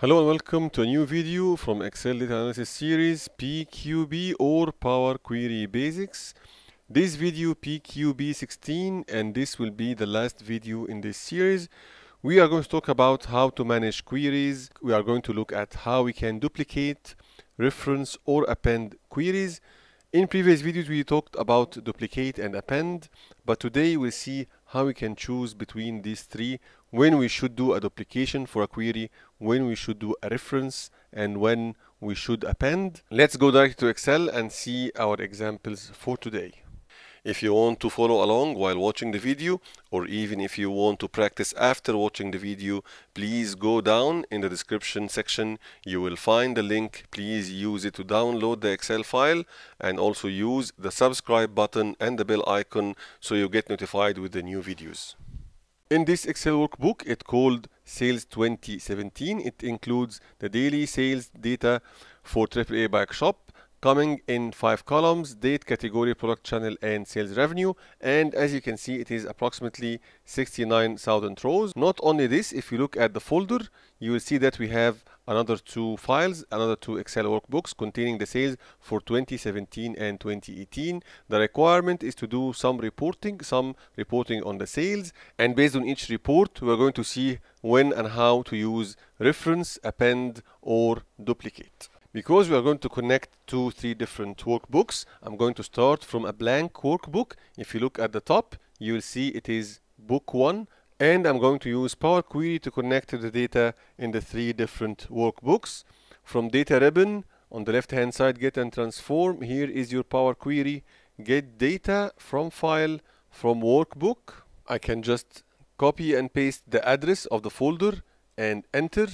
Hello and welcome to a new video from Excel Data Analysis Series PQB or Power Query Basics. This video PQB 16 and this will be the last video in this series. We are going to talk about how to manage queries. We are going to look at how we can duplicate, reference or append queries. In previous videos we talked about duplicate and append but today we'll see how we can choose between these three when we should do a duplication for a query when we should do a reference and when we should append. Let's go directly to Excel and see our examples for today. If you want to follow along while watching the video or even if you want to practice after watching the video, please go down in the description section. You will find the link. Please use it to download the Excel file and also use the subscribe button and the bell icon so you get notified with the new videos. In this Excel workbook, it's called Sales 2017. It includes the daily sales data for AAA Bike Shop, coming in five columns, date, category, product channel, and sales revenue. And as you can see, it is approximately 69,000 rows. Not only this, if you look at the folder, you will see that we have another two files, another two Excel workbooks containing the sales for 2017 and 2018. The requirement is to do some reporting, some reporting on the sales, and based on each report, we're going to see when and how to use reference, append, or duplicate. Because we are going to connect two, three different workbooks, I'm going to start from a blank workbook. If you look at the top, you'll see it is book 1 and I'm going to use Power Query to connect to the data in the three different workbooks. From data ribbon on the left hand side get and transform here is your Power Query get data from file from workbook. I can just copy and paste the address of the folder and enter.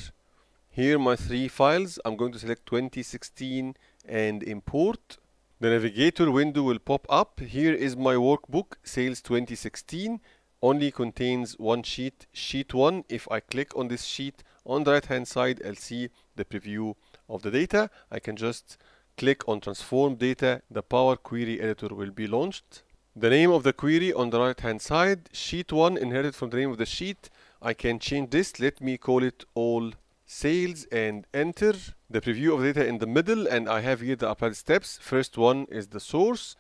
Here my three files. I'm going to select 2016 and import. The navigator window will pop up. Here is my workbook sales 2016 only contains one sheet, sheet 1. If I click on this sheet on the right hand side, I'll see the preview of the data. I can just click on transform data. The Power Query Editor will be launched. The name of the query on the right hand side, sheet 1 inherited from the name of the sheet. I can change this. Let me call it all sales and enter the preview of data in the middle and I have here the applied steps. First one is the source.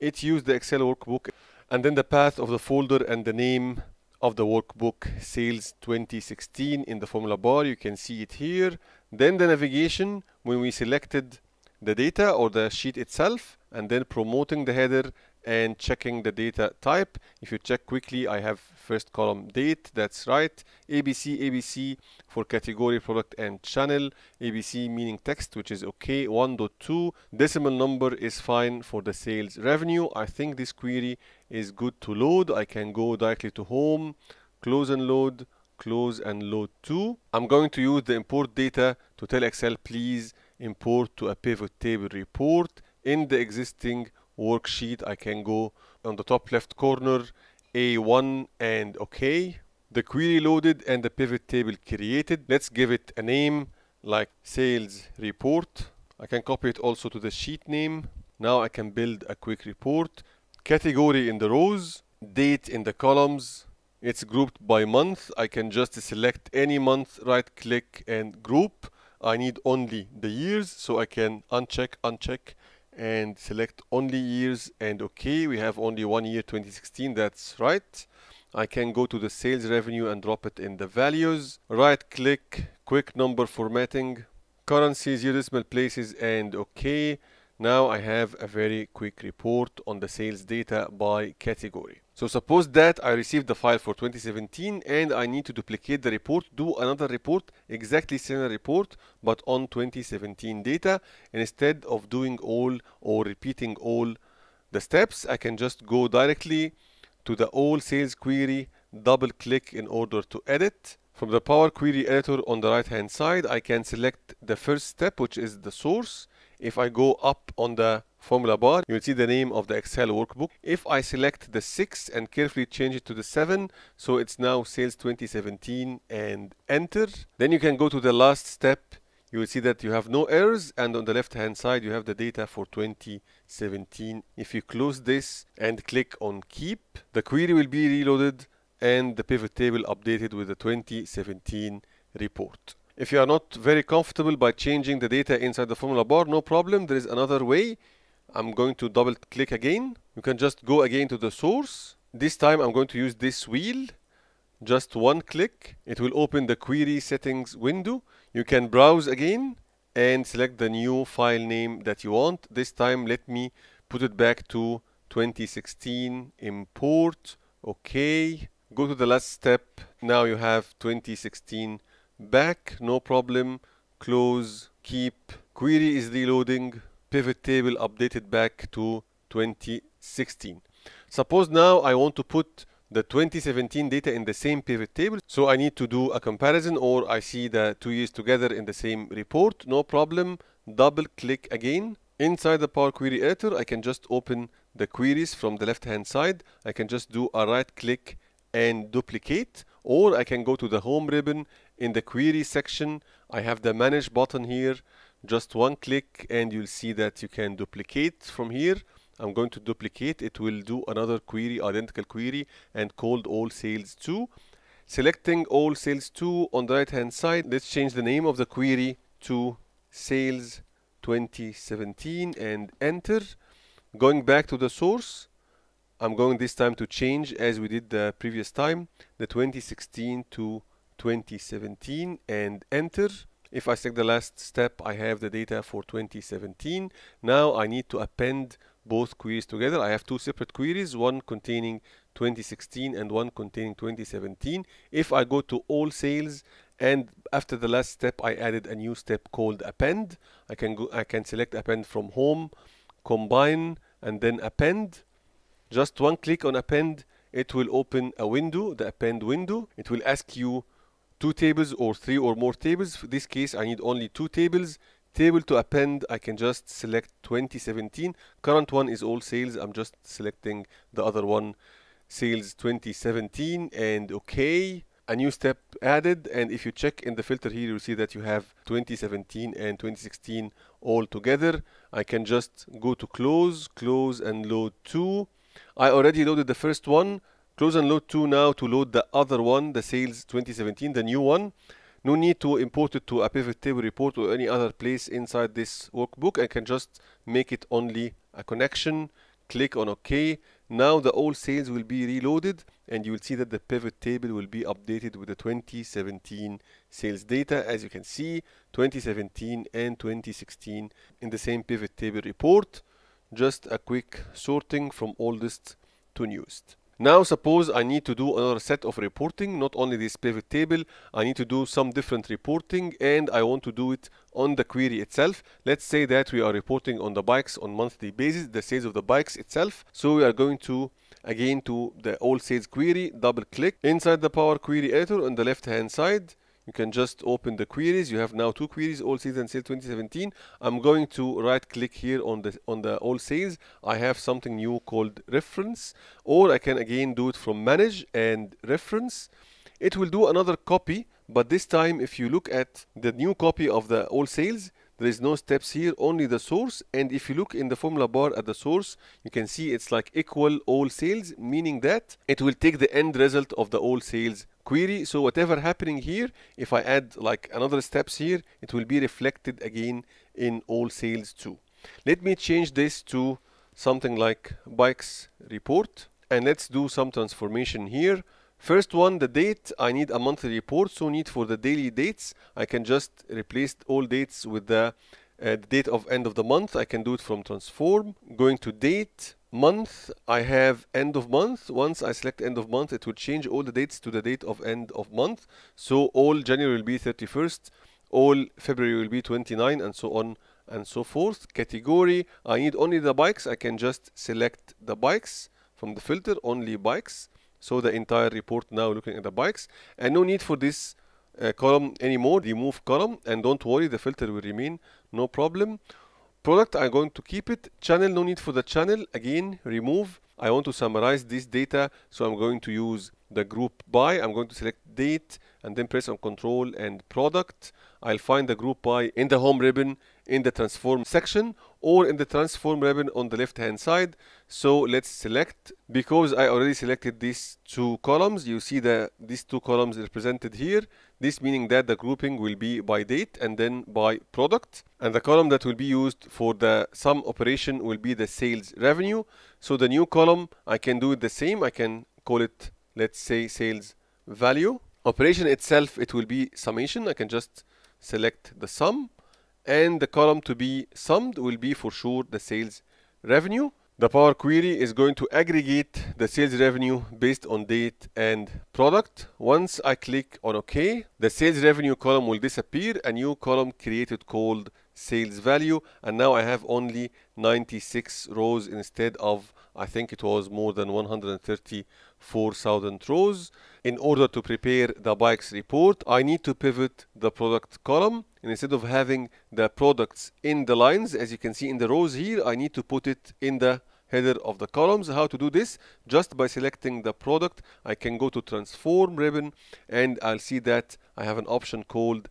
It used the Excel workbook and then the path of the folder and the name of the workbook sales 2016 in the formula bar you can see it here then the navigation when we selected the data or the sheet itself and then promoting the header and checking the data type if you check quickly I have first column date that's right abc abc for category product and channel abc meaning text which is okay 1.2 decimal number is fine for the sales revenue i think this query is good to load i can go directly to home close and load close and load to i'm going to use the import data to tell excel please import to a pivot table report in the existing worksheet I can go on the top left corner a1 and OK. The query loaded and the pivot table created. Let's give it a name like sales report. I can copy it also to the sheet name. Now I can build a quick report. Category in the rows, date in the columns. It's grouped by month. I can just select any month, right click and group. I need only the years, so I can uncheck, uncheck, and select only years and okay we have only one year 2016 that's right I can go to the sales revenue and drop it in the values right click quick number formatting currency zero decimal places and okay now I have a very quick report on the sales data by category. So suppose that I received the file for 2017 and I need to duplicate the report, do another report, exactly similar report, but on 2017 data. Instead of doing all or repeating all the steps, I can just go directly to the all sales query, double click in order to edit. From the Power Query editor on the right hand side, I can select the first step, which is the source if I go up on the formula bar, you'll see the name of the Excel workbook. If I select the 6 and carefully change it to the 7, so it's now sales 2017 and enter. Then you can go to the last step. You will see that you have no errors and on the left hand side you have the data for 2017. If you close this and click on keep, the query will be reloaded and the pivot table updated with the 2017 report. If you are not very comfortable by changing the data inside the formula bar, no problem. There is another way. I'm going to double click again. You can just go again to the source. This time I'm going to use this wheel. Just one click. It will open the query settings window. You can browse again and select the new file name that you want. This time let me put it back to 2016 import. Okay. Go to the last step. Now you have 2016 back no problem close keep query is reloading pivot table updated back to 2016 suppose now I want to put the 2017 data in the same pivot table so I need to do a comparison or I see the two years together in the same report no problem double click again inside the Power Query editor I can just open the queries from the left hand side I can just do a right click and duplicate or I can go to the home ribbon in the query section I have the manage button here just one click and you'll see that you can duplicate from here I'm going to duplicate it will do another query identical query and called all sales two. selecting all sales two on the right hand side let's change the name of the query to sales 2017 and enter going back to the source I'm going this time to change as we did the previous time the 2016 to 2017 and enter. If I select the last step, I have the data for 2017. Now I need to append both queries together. I have two separate queries, one containing 2016 and one containing 2017. If I go to all sales and after the last step, I added a new step called append. I can go, I can select append from home, combine, and then append. Just one click on append, it will open a window, the append window. It will ask you two tables or three or more tables. For this case, I need only two tables. Table to append, I can just select 2017. Current one is all sales. I'm just selecting the other one, sales 2017 and okay. A new step added. And if you check in the filter here, you'll see that you have 2017 and 2016 all together. I can just go to close, close and load two. I already loaded the first one. Close and load 2 now to load the other one, the sales 2017, the new one. No need to import it to a pivot table report or any other place inside this workbook. I can just make it only a connection, click on OK. Now the old sales will be reloaded and you will see that the pivot table will be updated with the 2017 sales data. As you can see, 2017 and 2016 in the same pivot table report. Just a quick sorting from oldest to newest. Now suppose I need to do another set of reporting, not only this pivot table, I need to do some different reporting and I want to do it on the query itself. Let's say that we are reporting on the bikes on monthly basis, the sales of the bikes itself. So we are going to again to the old sales query, double click inside the Power Query Editor on the left hand side you can just open the queries you have now two queries all sales and sale 2017 i'm going to right click here on the on the all sales i have something new called reference or i can again do it from manage and reference it will do another copy but this time if you look at the new copy of the all sales there is no steps here only the source and if you look in the formula bar at the source you can see it's like equal all sales meaning that it will take the end result of the all sales query. So whatever happening here, if I add like another steps here, it will be reflected again in all sales too. Let me change this to something like bikes report and let's do some transformation here. First one, the date, I need a monthly report, so need for the daily dates, I can just replace all dates with the the date of end of the month. I can do it from transform. Going to date, month, I have end of month. Once I select end of month, it will change all the dates to the date of end of month. So all January will be 31st, all February will be 29 and so on and so forth. Category, I need only the bikes. I can just select the bikes from the filter, only bikes. So the entire report now looking at the bikes and no need for this uh, column anymore remove column and don't worry the filter will remain no problem product I'm going to keep it channel no need for the channel again remove I want to summarize this data so I'm going to use the group by I'm going to select date and then press on control and product I'll find the group by in the home ribbon in the transform section or in the transform ribbon on the left hand side so let's select because I already selected these two columns you see that these two columns represented here this meaning that the grouping will be by date and then by product and the column that will be used for the sum operation will be the sales revenue so the new column I can do it the same I can call it let's say sales value operation itself it will be summation I can just select the sum and the column to be summed will be for sure the sales revenue. The Power Query is going to aggregate the sales revenue based on date and product. Once I click on OK, the sales revenue column will disappear. A new column created called sales value. And now I have only 96 rows instead of, I think it was more than 130 4,000 rows. In order to prepare the bike's report, I need to pivot the product column. And instead of having the products in the lines, as you can see in the rows here, I need to put it in the header of the columns. How to do this? Just by selecting the product, I can go to transform ribbon and I'll see that I have an option called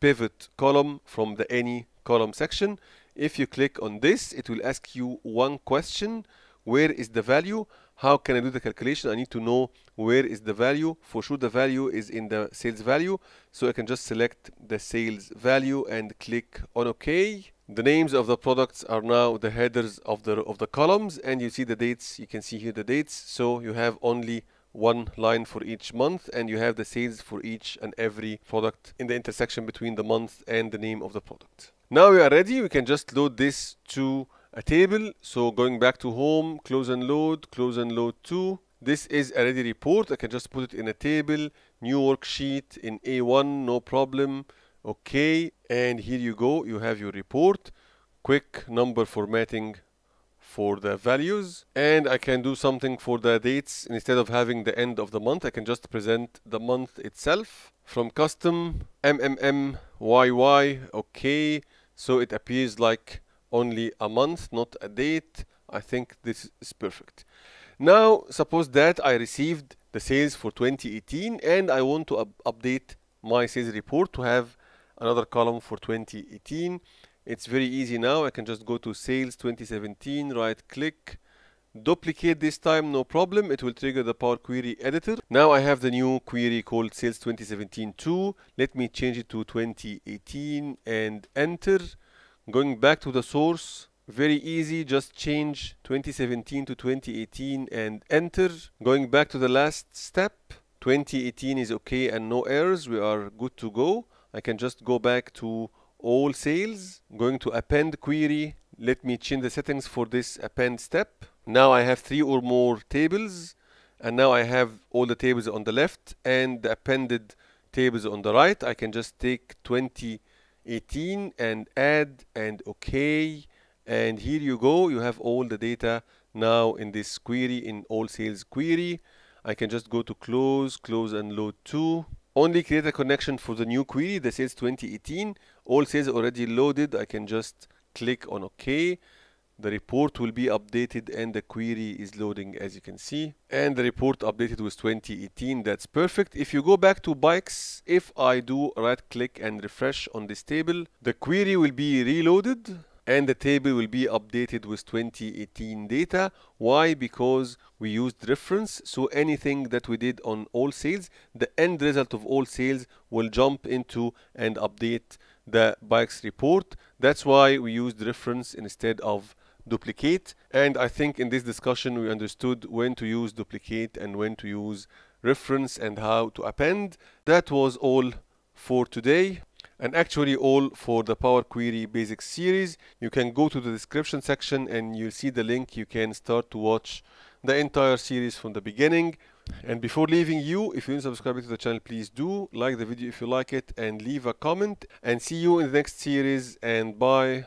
pivot column from the any column section. If you click on this, it will ask you one question. Where is the value? how can I do the calculation? I need to know where is the value. For sure the value is in the sales value. So I can just select the sales value and click on OK. The names of the products are now the headers of the, of the columns and you see the dates. You can see here the dates. So you have only one line for each month and you have the sales for each and every product in the intersection between the month and the name of the product. Now we are ready. We can just load this to a table. So going back to home, close and load, close and load two. This is a ready report. I can just put it in a table, new worksheet in A1, no problem. Okay, and here you go. You have your report. Quick number formatting for the values and I can do something for the dates instead of having the end of the month I can just present the month itself from custom MMM YY okay so it appears like only a month, not a date. I think this is perfect. Now, suppose that I received the sales for 2018 and I want to up update my sales report to have another column for 2018. It's very easy now. I can just go to sales 2017, right click, duplicate this time, no problem. It will trigger the Power Query editor. Now I have the new query called sales 2017 2. Let me change it to 2018 and enter going back to the source very easy just change 2017 to 2018 and enter going back to the last step 2018 is okay and no errors we are good to go I can just go back to all sales going to append query let me change the settings for this append step now I have three or more tables and now I have all the tables on the left and the appended tables on the right I can just take 20 18 and add and OK and here you go you have all the data now in this query in all sales query I can just go to close close and load two only create a connection for the new query the sales 2018 all sales already loaded I can just click on OK the report will be updated and the query is loading as you can see and the report updated was 2018 that's perfect if you go back to bikes if i do right click and refresh on this table the query will be reloaded and the table will be updated with 2018 data why because we used reference so anything that we did on all sales the end result of all sales will jump into and update the bikes report that's why we used reference instead of duplicate. And I think in this discussion, we understood when to use duplicate and when to use reference and how to append. That was all for today and actually all for the Power Query Basics series. You can go to the description section and you'll see the link. You can start to watch the entire series from the beginning. And before leaving you, if you are not subscribed to the channel, please do like the video if you like it and leave a comment and see you in the next series and bye.